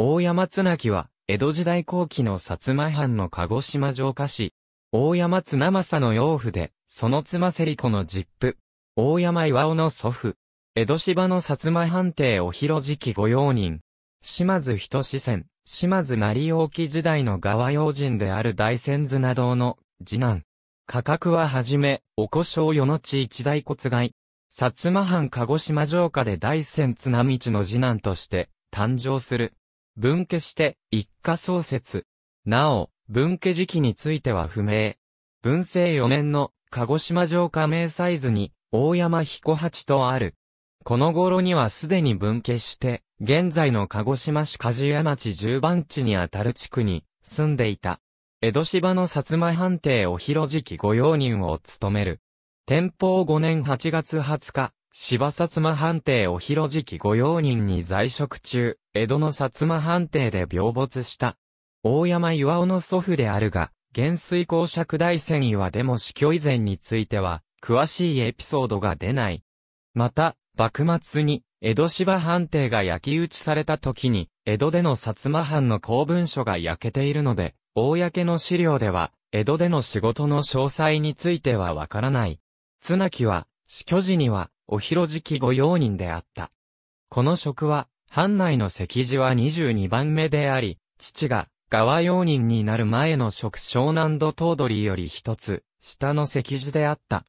大山綱木は、江戸時代後期の薩摩藩の鹿児島城下市、大山綱政の養父で、その妻セリ子の実父、大山岩尾の祖父、江戸芝の薩摩藩邸お広敷御用人、島津人志仙、島津成王記時代の側用人である大仙綱堂の次男。価格ははじめ、お古小与の地一大骨外。薩摩藩鹿児島城下で大仙綱道の次男として誕生する。分家して、一家創設。なお、分家時期については不明。文政4年の鹿児島城加盟サイズに、大山彦八とある。この頃にはすでに分家して、現在の鹿児島市梶谷町十番地にあたる地区に住んでいた。江戸芝の薩摩藩邸お広敷御用人を務める。天保5年8月20日、芝薩摩藩邸お広じき御用人に在職中、江戸の薩摩藩邸で病没した。大山岩尾の祖父であるが、元水公爵大戦岩でも死去以前については、詳しいエピソードが出ない。また、幕末に、江戸芝藩邸が焼き討ちされた時に、江戸での薩摩藩の公文書が焼けているので、公の資料では、江戸での仕事の詳細についてはわからない。綱木は、死去時には、お広敷御用人であった。この職は、藩内の席次は22番目であり、父が、側用人になる前の職湘南土頭取より一つ、下の席次であった。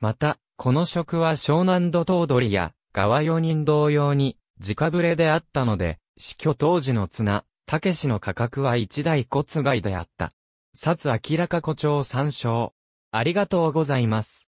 また、この職は湘南土頭取や、側用人同様に、直ぶれであったので、死去当時の綱、武氏の価格は一大骨外であった。札明らか誇張参照。ありがとうございます。